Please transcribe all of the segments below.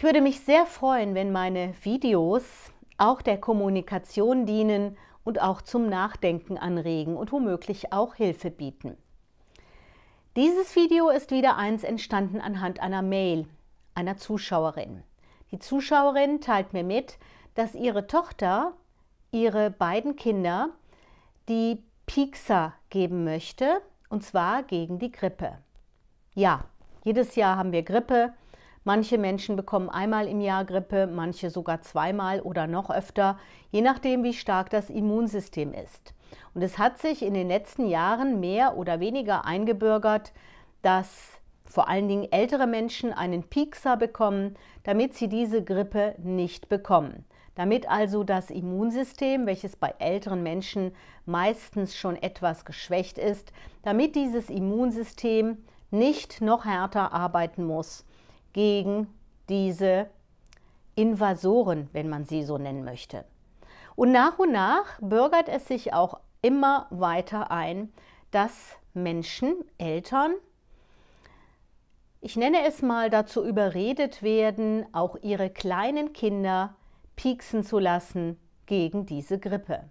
Ich würde mich sehr freuen, wenn meine Videos auch der Kommunikation dienen und auch zum Nachdenken anregen und womöglich auch Hilfe bieten. Dieses Video ist wieder eins entstanden anhand einer Mail einer Zuschauerin. Die Zuschauerin teilt mir mit, dass ihre Tochter ihre beiden Kinder die Pixar geben möchte, und zwar gegen die Grippe. Ja, jedes Jahr haben wir Grippe Manche Menschen bekommen einmal im Jahr Grippe, manche sogar zweimal oder noch öfter, je nachdem, wie stark das Immunsystem ist. Und es hat sich in den letzten Jahren mehr oder weniger eingebürgert, dass vor allen Dingen ältere Menschen einen Piekser bekommen, damit sie diese Grippe nicht bekommen. Damit also das Immunsystem, welches bei älteren Menschen meistens schon etwas geschwächt ist, damit dieses Immunsystem nicht noch härter arbeiten muss gegen diese Invasoren, wenn man sie so nennen möchte. Und nach und nach bürgert es sich auch immer weiter ein, dass Menschen, Eltern, ich nenne es mal dazu überredet werden, auch ihre kleinen Kinder pieksen zu lassen gegen diese Grippe.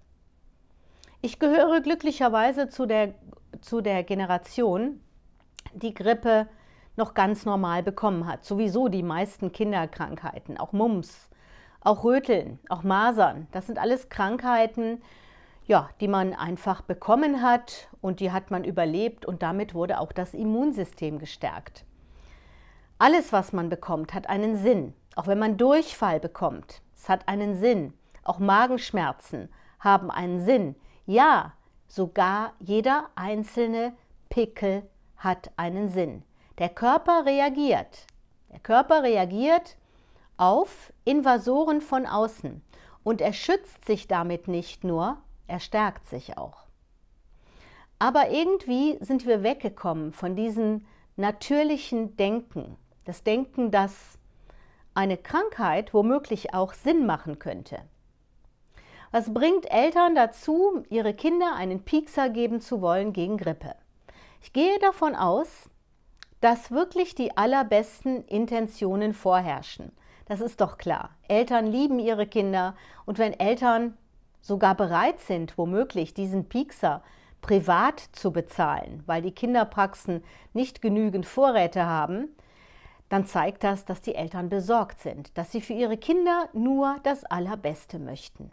Ich gehöre glücklicherweise zu der, zu der Generation, die Grippe noch ganz normal bekommen hat. Sowieso die meisten Kinderkrankheiten, auch Mumps, auch Röteln, auch Masern. Das sind alles Krankheiten, ja, die man einfach bekommen hat und die hat man überlebt und damit wurde auch das Immunsystem gestärkt. Alles, was man bekommt, hat einen Sinn. Auch wenn man Durchfall bekommt, es hat einen Sinn. Auch Magenschmerzen haben einen Sinn. Ja, sogar jeder einzelne Pickel hat einen Sinn. Der Körper reagiert. Der Körper reagiert auf Invasoren von außen und er schützt sich damit nicht nur, er stärkt sich auch. Aber irgendwie sind wir weggekommen von diesem natürlichen Denken. Das Denken, dass eine Krankheit womöglich auch Sinn machen könnte. Was bringt Eltern dazu, ihre Kinder einen Piekser geben zu wollen gegen Grippe? Ich gehe davon aus, dass wirklich die allerbesten Intentionen vorherrschen. Das ist doch klar. Eltern lieben ihre Kinder und wenn Eltern sogar bereit sind, womöglich diesen Piekser privat zu bezahlen, weil die Kinderpraxen nicht genügend Vorräte haben, dann zeigt das, dass die Eltern besorgt sind, dass sie für ihre Kinder nur das Allerbeste möchten.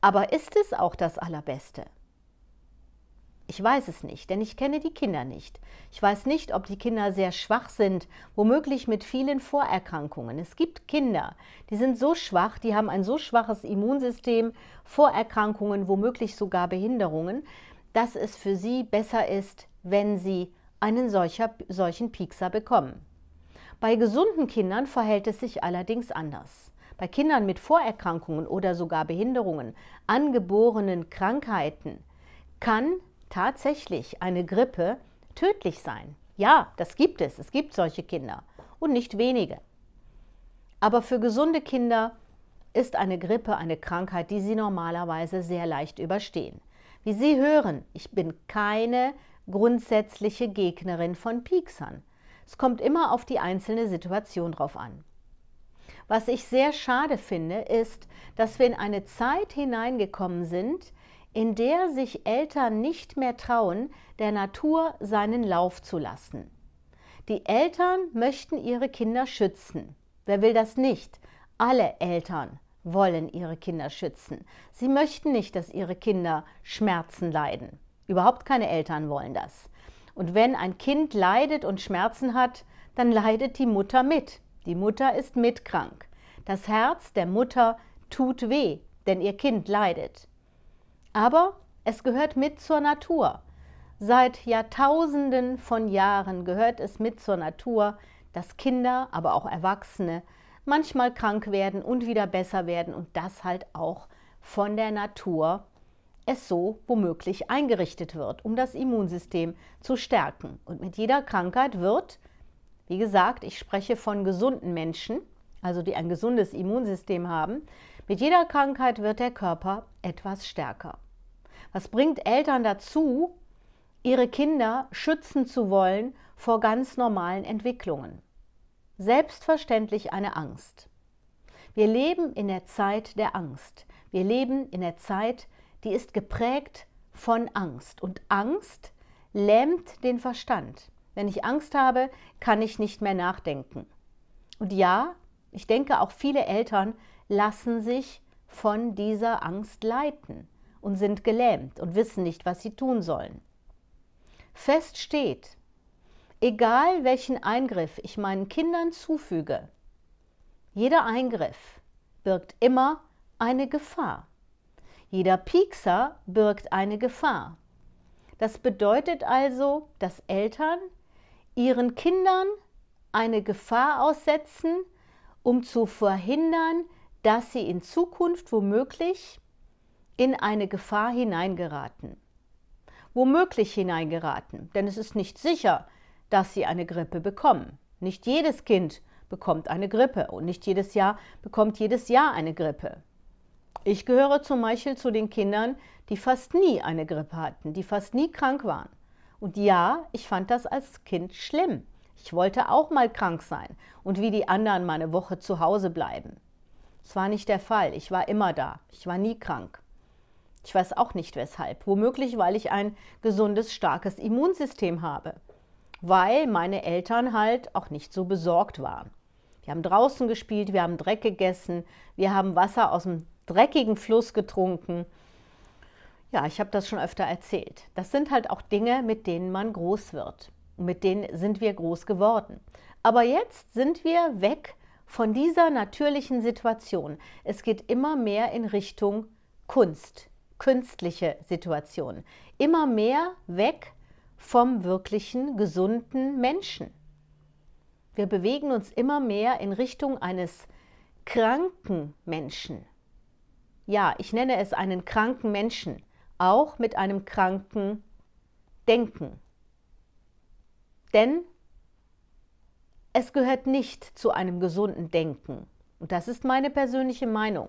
Aber ist es auch das Allerbeste? Ich weiß es nicht, denn ich kenne die Kinder nicht. Ich weiß nicht, ob die Kinder sehr schwach sind, womöglich mit vielen Vorerkrankungen. Es gibt Kinder, die sind so schwach, die haben ein so schwaches Immunsystem, Vorerkrankungen, womöglich sogar Behinderungen, dass es für sie besser ist, wenn sie einen solcher, solchen Piekser bekommen. Bei gesunden Kindern verhält es sich allerdings anders. Bei Kindern mit Vorerkrankungen oder sogar Behinderungen, angeborenen Krankheiten, kann tatsächlich eine Grippe tödlich sein. Ja, das gibt es. Es gibt solche Kinder und nicht wenige. Aber für gesunde Kinder ist eine Grippe eine Krankheit, die sie normalerweise sehr leicht überstehen. Wie Sie hören, ich bin keine grundsätzliche Gegnerin von Pieksern. Es kommt immer auf die einzelne Situation drauf an. Was ich sehr schade finde, ist, dass wir in eine Zeit hineingekommen sind, in der sich Eltern nicht mehr trauen, der Natur seinen Lauf zu lassen. Die Eltern möchten ihre Kinder schützen. Wer will das nicht? Alle Eltern wollen ihre Kinder schützen. Sie möchten nicht, dass ihre Kinder Schmerzen leiden. Überhaupt keine Eltern wollen das. Und wenn ein Kind leidet und Schmerzen hat, dann leidet die Mutter mit. Die Mutter ist mitkrank. Das Herz der Mutter tut weh, denn ihr Kind leidet. Aber es gehört mit zur Natur. Seit Jahrtausenden von Jahren gehört es mit zur Natur, dass Kinder, aber auch Erwachsene manchmal krank werden und wieder besser werden und das halt auch von der Natur es so womöglich eingerichtet wird, um das Immunsystem zu stärken. Und mit jeder Krankheit wird, wie gesagt, ich spreche von gesunden Menschen, also die ein gesundes Immunsystem haben, mit jeder Krankheit wird der Körper etwas stärker. Was bringt Eltern dazu, ihre Kinder schützen zu wollen vor ganz normalen Entwicklungen? Selbstverständlich eine Angst. Wir leben in der Zeit der Angst. Wir leben in der Zeit, die ist geprägt von Angst. Und Angst lähmt den Verstand. Wenn ich Angst habe, kann ich nicht mehr nachdenken. Und ja, ich denke, auch viele Eltern lassen sich von dieser Angst leiten und sind gelähmt und wissen nicht, was sie tun sollen. Fest steht, egal welchen Eingriff ich meinen Kindern zufüge, jeder Eingriff birgt immer eine Gefahr. Jeder Piekser birgt eine Gefahr. Das bedeutet also, dass Eltern ihren Kindern eine Gefahr aussetzen, um zu verhindern, dass sie in Zukunft womöglich in eine Gefahr hineingeraten. Womöglich hineingeraten, denn es ist nicht sicher, dass sie eine Grippe bekommen. Nicht jedes Kind bekommt eine Grippe und nicht jedes Jahr bekommt jedes Jahr eine Grippe. Ich gehöre zum Beispiel zu den Kindern, die fast nie eine Grippe hatten, die fast nie krank waren. Und ja, ich fand das als Kind schlimm. Ich wollte auch mal krank sein und wie die anderen meine Woche zu Hause bleiben. Es war nicht der Fall. Ich war immer da. Ich war nie krank. Ich weiß auch nicht weshalb. Womöglich, weil ich ein gesundes, starkes Immunsystem habe. Weil meine Eltern halt auch nicht so besorgt waren. Wir haben draußen gespielt, wir haben Dreck gegessen, wir haben Wasser aus dem dreckigen Fluss getrunken. Ja, ich habe das schon öfter erzählt. Das sind halt auch Dinge, mit denen man groß wird. Und mit denen sind wir groß geworden. Aber jetzt sind wir weg von dieser natürlichen Situation. Es geht immer mehr in Richtung Kunst, künstliche Situation. Immer mehr weg vom wirklichen, gesunden Menschen. Wir bewegen uns immer mehr in Richtung eines kranken Menschen. Ja, ich nenne es einen kranken Menschen, auch mit einem kranken Denken. Denn es gehört nicht zu einem gesunden Denken, und das ist meine persönliche Meinung,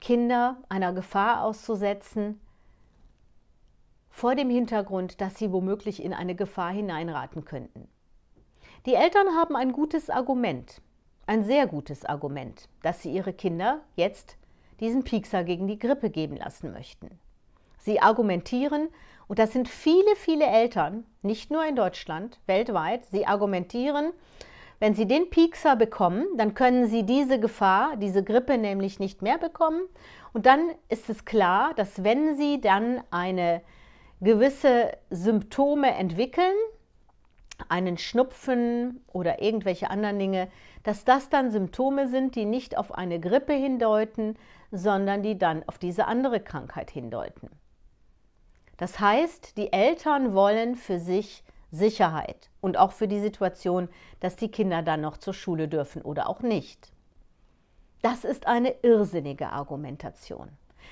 Kinder einer Gefahr auszusetzen, vor dem Hintergrund, dass sie womöglich in eine Gefahr hineinraten könnten. Die Eltern haben ein gutes Argument, ein sehr gutes Argument, dass sie ihre Kinder jetzt diesen Piekser gegen die Grippe geben lassen möchten. Sie argumentieren und das sind viele, viele Eltern, nicht nur in Deutschland, weltweit. Sie argumentieren, wenn sie den Piekser bekommen, dann können sie diese Gefahr, diese Grippe nämlich nicht mehr bekommen. Und dann ist es klar, dass wenn sie dann eine gewisse Symptome entwickeln, einen Schnupfen oder irgendwelche anderen Dinge, dass das dann Symptome sind, die nicht auf eine Grippe hindeuten, sondern die dann auf diese andere Krankheit hindeuten. Das heißt, die Eltern wollen für sich Sicherheit und auch für die Situation, dass die Kinder dann noch zur Schule dürfen oder auch nicht. Das ist eine irrsinnige Argumentation.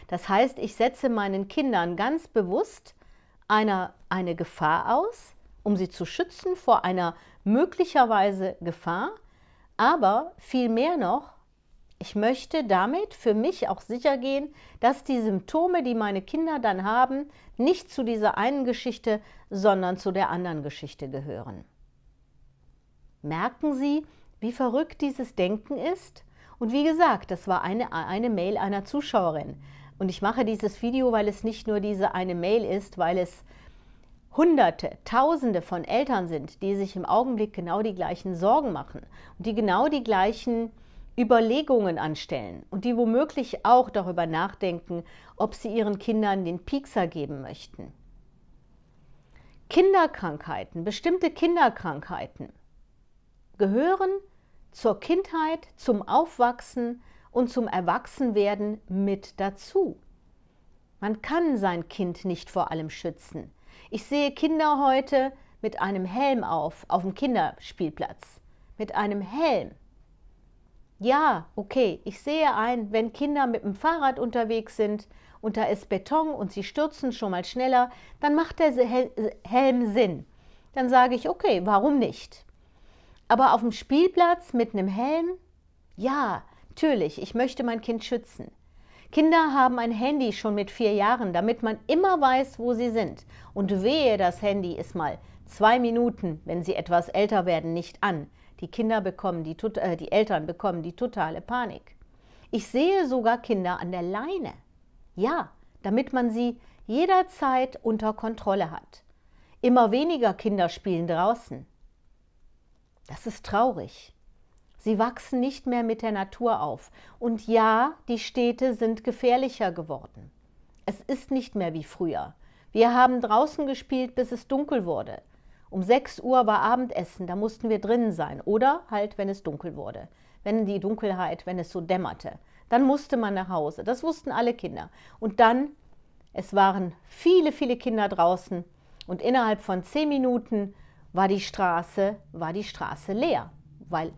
Das heißt, ich setze meinen Kindern ganz bewusst einer, eine Gefahr aus, um sie zu schützen vor einer möglicherweise Gefahr, aber viel mehr noch, ich möchte damit für mich auch sicher gehen, dass die Symptome, die meine Kinder dann haben, nicht zu dieser einen Geschichte, sondern zu der anderen Geschichte gehören. Merken Sie, wie verrückt dieses Denken ist? Und wie gesagt, das war eine, eine Mail einer Zuschauerin. Und ich mache dieses Video, weil es nicht nur diese eine Mail ist, weil es Hunderte, Tausende von Eltern sind, die sich im Augenblick genau die gleichen Sorgen machen und die genau die gleichen Überlegungen anstellen und die womöglich auch darüber nachdenken, ob sie ihren Kindern den Piekser geben möchten. Kinderkrankheiten, bestimmte Kinderkrankheiten gehören zur Kindheit, zum Aufwachsen und zum Erwachsenwerden mit dazu. Man kann sein Kind nicht vor allem schützen. Ich sehe Kinder heute mit einem Helm auf, auf dem Kinderspielplatz. Mit einem Helm ja, okay, ich sehe ein, wenn Kinder mit dem Fahrrad unterwegs sind und da ist Beton und sie stürzen schon mal schneller, dann macht der Helm Sinn. Dann sage ich, okay, warum nicht? Aber auf dem Spielplatz mit einem Helm? Ja, natürlich, ich möchte mein Kind schützen. Kinder haben ein Handy schon mit vier Jahren, damit man immer weiß, wo sie sind. Und wehe, das Handy ist mal zwei Minuten, wenn sie etwas älter werden, nicht an. Die Kinder bekommen, die, äh, die Eltern bekommen die totale Panik. Ich sehe sogar Kinder an der Leine. Ja, damit man sie jederzeit unter Kontrolle hat. Immer weniger Kinder spielen draußen. Das ist traurig. Sie wachsen nicht mehr mit der Natur auf. Und ja, die Städte sind gefährlicher geworden. Es ist nicht mehr wie früher. Wir haben draußen gespielt, bis es dunkel wurde. Um 6 Uhr war Abendessen, da mussten wir drinnen sein. Oder halt, wenn es dunkel wurde. Wenn die Dunkelheit, wenn es so dämmerte. Dann musste man nach Hause. Das wussten alle Kinder. Und dann, es waren viele, viele Kinder draußen. Und innerhalb von 10 Minuten war die Straße, war die Straße leer. Weil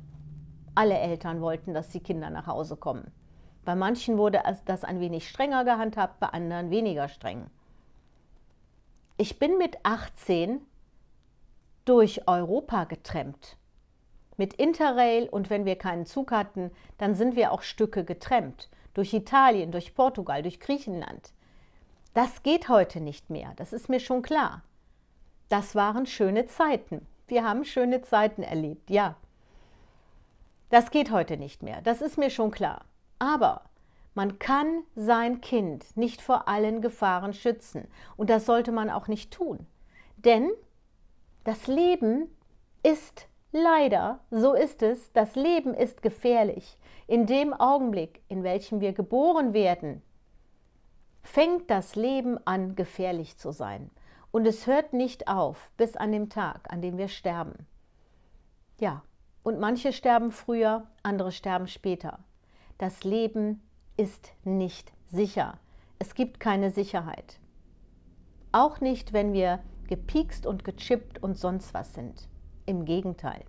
alle Eltern wollten, dass die Kinder nach Hause kommen. Bei manchen wurde das ein wenig strenger gehandhabt, bei anderen weniger streng. Ich bin mit 18 durch Europa getrennt. Mit Interrail und wenn wir keinen Zug hatten, dann sind wir auch Stücke getrennt. Durch Italien, durch Portugal, durch Griechenland. Das geht heute nicht mehr, das ist mir schon klar. Das waren schöne Zeiten. Wir haben schöne Zeiten erlebt, ja. Das geht heute nicht mehr, das ist mir schon klar. Aber man kann sein Kind nicht vor allen Gefahren schützen und das sollte man auch nicht tun. Denn das Leben ist leider, so ist es, das Leben ist gefährlich. In dem Augenblick, in welchem wir geboren werden, fängt das Leben an, gefährlich zu sein. Und es hört nicht auf bis an dem Tag, an dem wir sterben. Ja, und manche sterben früher, andere sterben später. Das Leben ist nicht sicher. Es gibt keine Sicherheit. Auch nicht, wenn wir gepiekst und gechippt und sonst was sind. Im Gegenteil.